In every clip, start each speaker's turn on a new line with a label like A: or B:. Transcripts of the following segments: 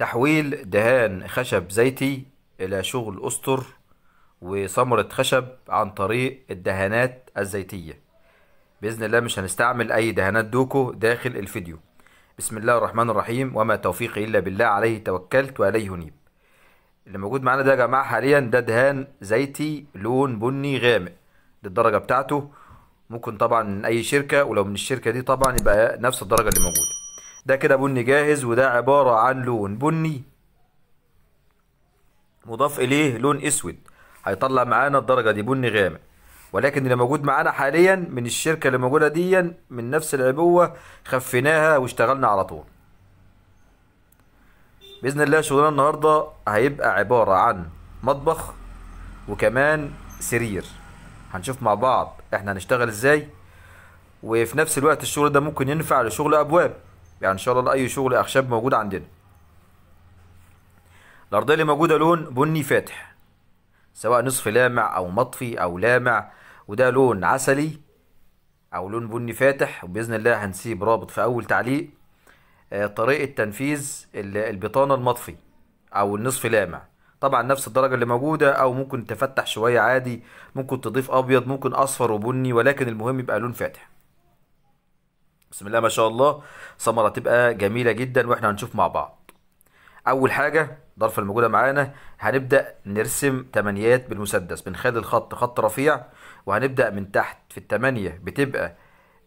A: تحويل دهان خشب زيتي إلى شغل أسطر وثمرة خشب عن طريق الدهانات الزيتية بإذن الله مش هنستعمل أي دهانات دوكو داخل الفيديو بسم الله الرحمن الرحيم وما توفيقي إلا بالله عليه توكلت وإليه أنيب اللي موجود معانا ده يا جماعة حاليا ده دهان زيتي لون بني غامق للدرجة بتاعته ممكن طبعا من أي شركة ولو من الشركة دي طبعا يبقى نفس الدرجة اللي موجودة ده كده بني جاهز وده عبارة عن لون بني مضاف إليه لون أسود هيطلع معانا الدرجة دي بني غامق ولكن اللي موجود معانا حاليا من الشركة اللي موجودة ديا من نفس العبوة خفيناها واشتغلنا على طول بإذن الله شغلنا النهاردة هيبقى عبارة عن مطبخ وكمان سرير هنشوف مع بعض احنا هنشتغل ازاي وفي نفس الوقت الشغل ده ممكن ينفع لشغل أبواب يعني ان شاء الله اي شغل اخشاب موجود عندنا الارضيه اللي موجوده لون بني فاتح سواء نصف لامع او مطفي او لامع وده لون عسلي او لون بني فاتح وباذن الله هنسيب رابط في اول تعليق آه، طريقه تنفيذ البطانه المطفي او النصف لامع طبعا نفس الدرجه اللي موجوده او ممكن تفتح شويه عادي ممكن تضيف ابيض ممكن اصفر وبني ولكن المهم يبقى لون فاتح بسم الله ما شاء الله ثمرة تبقى جميلة جدا واحنا هنشوف مع بعض اول حاجة ظرف الموجودة معانا هنبدأ نرسم تمانيات بالمسدس بنخلي الخط خط رفيع وهنبدأ من تحت في التمانية بتبقى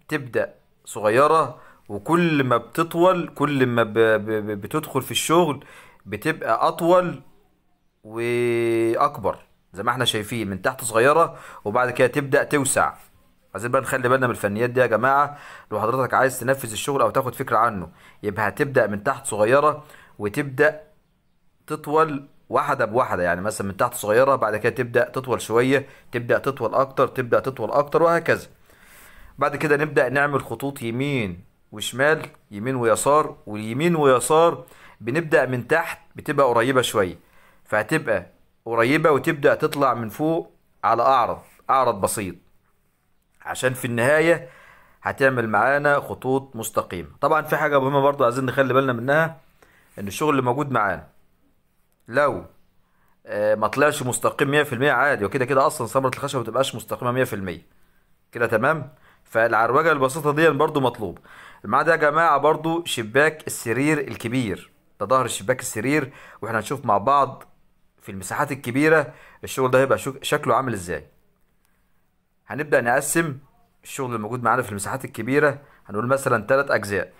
A: بتبدأ صغيرة وكل ما بتطول كل ما بتدخل في الشغل بتبقى اطول واكبر زي ما احنا شايفين من تحت صغيرة وبعد كده تبدأ توسع عايزين بقى نخلي بالنا من الفنيات دي يا جماعه لو حضرتك عايز تنفذ الشغل او تاخد فكره عنه يبقى هتبدا من تحت صغيره وتبدا تطول واحده بواحده يعني مثلا من تحت صغيره بعد كده تبدا تطول شويه تبدا تطول اكتر تبدا تطول اكتر وهكذا بعد كده نبدا نعمل خطوط يمين وشمال يمين ويسار واليمين ويسار بنبدا من تحت بتبقى قريبه شويه فهتبقى قريبه وتبدا تطلع من فوق على اعرض اعرض بسيط عشان في النهايه هتعمل معانا خطوط مستقيمه طبعا في حاجه مهمه برضو عايزين نخلي بالنا منها ان الشغل اللي موجود معانا لو آه، ما طلعش مستقيم 100% عادي وكده كده اصلا صبره الخشب ما بتبقاش مستقيمه 100% كده تمام فالعروجه البسيطه دي برضو مطلوبه مع ده يا جماعه برضو شباك السرير الكبير ده ظهر شباك السرير واحنا هنشوف مع بعض في المساحات الكبيره الشغل ده هيبقى شكله عامل ازاي هنبدأ نقسم الشغل اللي موجود معانا في المساحات الكبيرة هنقول مثلا ثلاث أجزاء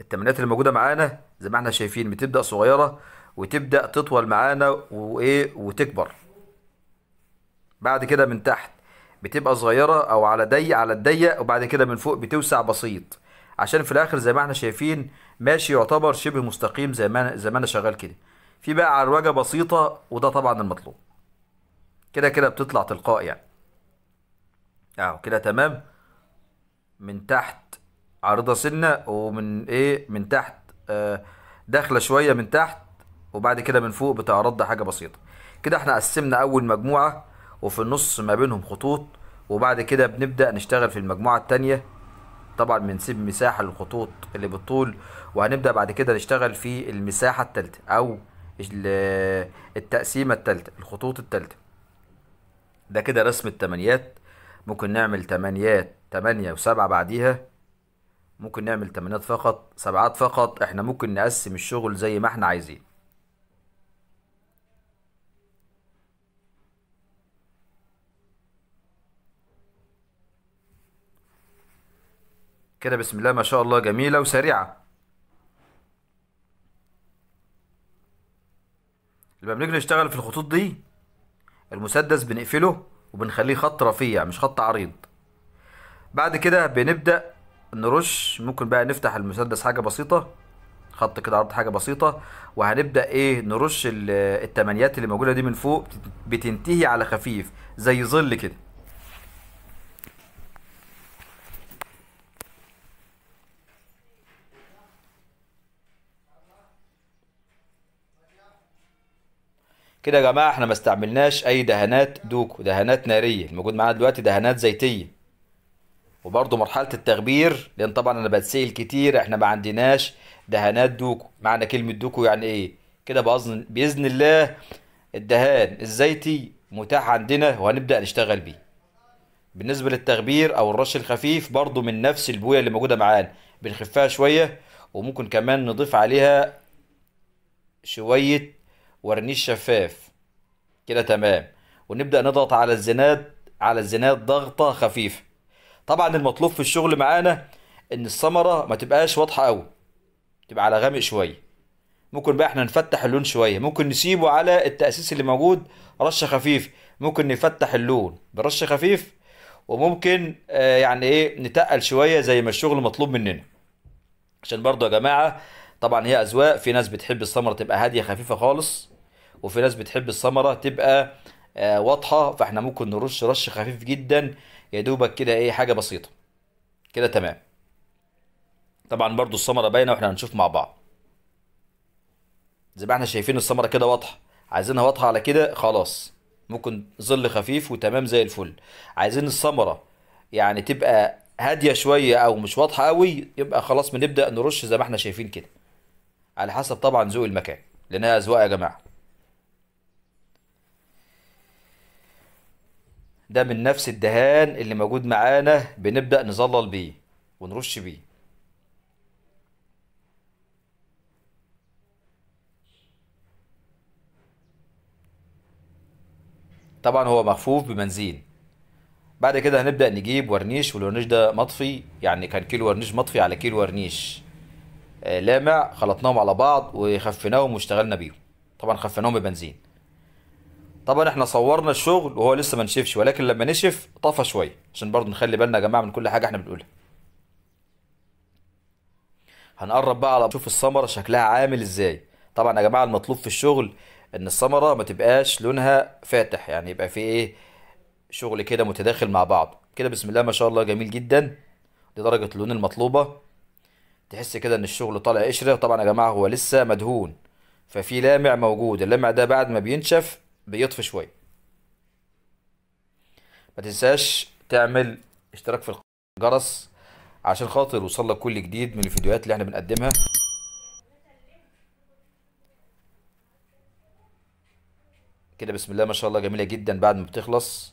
A: التمرينات اللي موجودة معانا زي ما احنا شايفين بتبدأ صغيرة وتبدأ تطول معانا وإيه وتكبر بعد كده من تحت بتبقى صغيرة أو على ضيق على الضيق وبعد كده من فوق بتوسع بسيط عشان في الآخر زي ما احنا شايفين ماشي يعتبر شبه مستقيم زي ما زي ما أنا شغال كده في بقى عروجة بسيطة وده طبعا المطلوب كده كده بتطلع تلقائي يعني اهو كده تمام من تحت عارضة سنة ومن ايه من تحت آه، داخلة شوية من تحت وبعد كده من فوق بتعرض حاجة بسيطة كده احنا قسمنا اول مجموعة وفي النص ما بينهم خطوط وبعد كده بنبدأ نشتغل في المجموعة التانية طبعا بنسيب مساحة للخطوط اللي بالطول وهنبدأ بعد كده نشتغل في المساحة التالتة أو التقسيمة التالتة الخطوط التالتة ده كده رسم التمنيات ممكن نعمل تمانيات تمانية وسبعة بعديها ممكن نعمل تمانيات فقط سبعات فقط احنا ممكن نقسم الشغل زي ما احنا عايزين كده بسم الله ما شاء الله جميلة وسريعة لما بنيجي نشتغل في الخطوط دي المسدس بنقفله وبنخليه خط رفيع مش خط عريض بعد كده بنبدأ نرش ممكن بقى نفتح المسدس حاجة بسيطة خط كده عرض حاجة بسيطة وهنبدأ ايه نرش التمانيات اللي موجودة دي من فوق بتنتهي على خفيف زي ظل كده كده يا جماعه احنا ما استعملناش اي دهانات دوكو دهانات ناريه الموجود معانا دلوقتي دهانات زيتيه وبرده مرحله التخبير لان طبعا انا بتسال كتير احنا ما عندناش دهانات دوكو معنى كلمه دوكو يعني ايه كده باذن باذن الله الدهان الزيتي متاح عندنا وهنبدا نشتغل بيه بالنسبه للتخبير او الرش الخفيف برده من نفس البويه اللي موجوده معانا بنخفها شويه وممكن كمان نضيف عليها شويه ورنيه الشفاف كده تمام ونبدأ نضغط على الزناد على الزناد ضغطة خفيفة طبعا المطلوب في الشغل معانا ان الثمرة ما تبقاش واضحة قوي تبقى على غامق شوية ممكن بقى احنا نفتح اللون شوية ممكن نسيبه على التأسيس اللي موجود رشه خفيف ممكن نفتح اللون برش خفيف وممكن آه، يعني ايه نتقل شوية زي ما الشغل مطلوب مننا عشان برضو يا جماعة طبعا هي أذواق في ناس بتحب الثمرة تبقى هادية خفيفة خالص وفي ناس بتحب الثمره تبقى آه واضحه فاحنا ممكن نرش رش خفيف جدا يا دوبك كده ايه حاجه بسيطه كده تمام طبعا برضو الثمره باينه واحنا هنشوف مع بعض زي ما احنا شايفين الثمره كده واضحه عايزينها واضحه على كده خلاص ممكن ظل خفيف وتمام زي الفل عايزين الثمره يعني تبقى هاديه شويه او مش واضحه قوي يبقى خلاص بنبدا نرش زي ما احنا شايفين كده على حسب طبعا ذوق المكان لانها اذواق يا جماعه ده من نفس الدهان اللي موجود معانا بنبدأ نظلل بيه ونرش بيه طبعا هو مخفوف ببنزين بعد كده هنبدأ نجيب ورنيش والورنيش ده مطفي يعني كان كيلو ورنيش مطفي على كيلو ورنيش آه، لامع خلطناهم على بعض وخفيناهم واشتغلنا بيهم طبعا خفيناهم ببنزين طبعا احنا صورنا الشغل وهو لسه ما نشفش ولكن لما نشف طفى شويه عشان برضه نخلي بالنا يا جماعه من كل حاجه احنا بنقولها هنقرب بقى على نشوف الثمره شكلها عامل ازاي طبعا يا جماعه المطلوب في الشغل ان الثمره ما تبقاش لونها فاتح يعني يبقى في ايه شغل كده متداخل مع بعض كده بسم الله ما شاء الله جميل جدا لدرجه اللون المطلوبه تحس كده ان الشغل طالع قشره طبعا يا جماعه هو لسه مدهون ففي لامع موجود اللامع ده بعد ما بينشف بيطفي شوي ما تنساش تعمل اشتراك في الجرس عشان خاطر يوصلك كل جديد من الفيديوهات اللي احنا بنقدمها كده بسم الله ما شاء الله جميله جدا بعد ما بتخلص